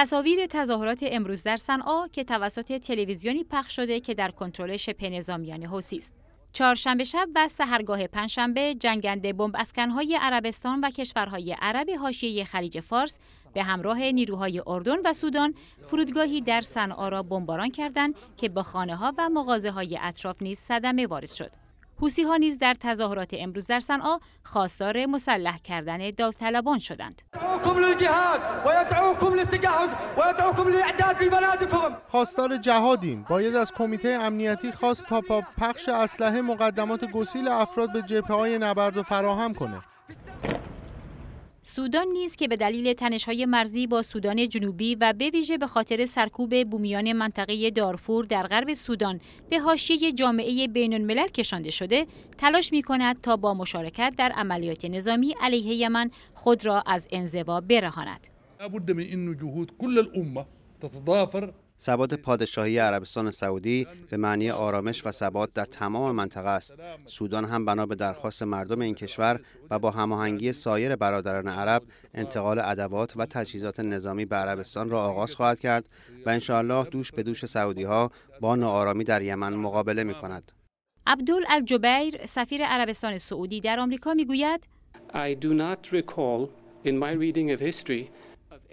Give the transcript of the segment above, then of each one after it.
تصاویر تظاهرات امروز در صنعا که توسط تلویزیونی پخش شده که در کنترل شبه نظامیان حوسی است چهارشنبه شب و سهرگاه پنجشنبه جنگنده بمب افکنهای عربستان و کشورهای عرب حاشیه خلیج فارس به همراه نیروهای اردن و سودان فرودگاهی در صنعا را بمباران کردند که با خانه ها و مغازه های اطراف نیز صدمه وارد شد. حوسی ها نیز در تظاهرات امروز در صنعا خواستار مسلح کردن داوطلبان شدند. التجهز ویدعوکم فی بلادکم خواستار جهادیم باید از کمیته امنیتی خواست تا پخش اسلحه مقدمات گسیل افراد به جبهه های نبرد و فراهم کنه سودان نیز که به دلیل تنش‌های مرزی با سودان جنوبی و به ویژه به خاطر سرکوب بومیان منطقه دارفور در غرب سودان به حاشیه جامعه بین الملل کشانده شده تلاش می تا با مشارکت در عملیات نظامی علیه یمن خود را از انزوا برهاند. لابد ثبات پادشاهی عربستان سعودی به معنی آرامش و ثبات در تمام منطقه است. سودان هم بنا به درخواست مردم این کشور و با هماهنگی سایر برادران عرب انتقال ادوات و تجهیزات نظامی به عربستان را آغاز خواهد کرد و انشاءالله دوش به دوش سعودی ها با ناآرامی در یمن مقابله می کند. عبدال الجبیر سفیر عربستان سعودی در آمریکا می I do not recall in my reading of history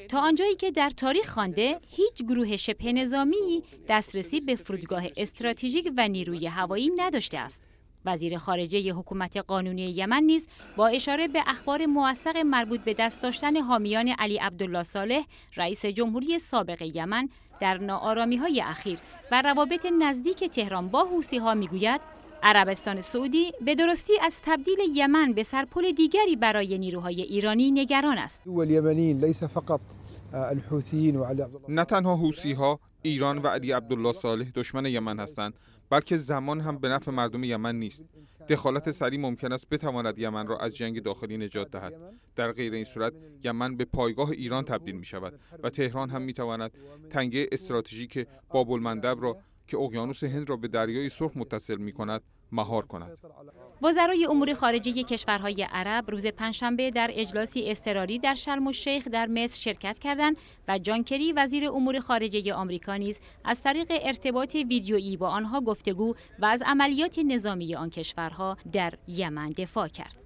تا آنجایی که در تاریخ خوانده هیچ گروه شبه نظامی دسترسی به فرودگاه استراتژیک و نیروی هوایی نداشته است وزیر خارجه ی حکومت قانونی یمن نیز با اشاره به اخبار موثق مربوط به دست داشتن حامیان علی عبدالله صالح رئیس جمهوری سابق یمن در ناآرامی های اخیر و روابط نزدیک تهران با حوسی ها میگوید عربستان سعودی به درستی از تبدیل یمن به سرپل دیگری برای نیروهای ایرانی نگران است. نه تنها حوسی ها ایران و علی عبدالله صالح دشمن یمن هستند بلکه زمان هم به نفع مردم یمن نیست دخالت سری ممکن است بتواند یمن را از جنگ داخلی نجات دهد در غیر این صورت یمن به پایگاه ایران تبدیل می شود و تهران هم می تواند تنگه استراتژیک باب المندب را که اقیانوس هند را به دریای سرخ متصل می کند مهار کند. وزرای امور خارجه کشورهای عرب روز پنجشنبه در اجلاسی اضطراری در شرم الشیخ در مصر شرکت کردند و جان کری وزیر امور خارجه آمریکا نیز از طریق ارتباط ویدیویی با آنها گفتگو و از عملیات نظامی آن کشورها در یمن دفاع کرد.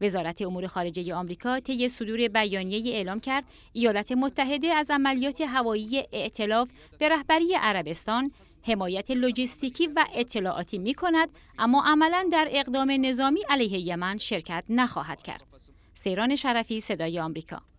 وزارت امور خارجه آمریکا طی صدور بیانیه اعلام کرد ایالات متحده از عملیات هوایی ائتلاف به رهبری عربستان حمایت لوجستیکی و اطلاعاتی می کند اما عملا در اقدام نظامی علیه یمن شرکت نخواهد کرد. سیران شرفی صدای آمریکا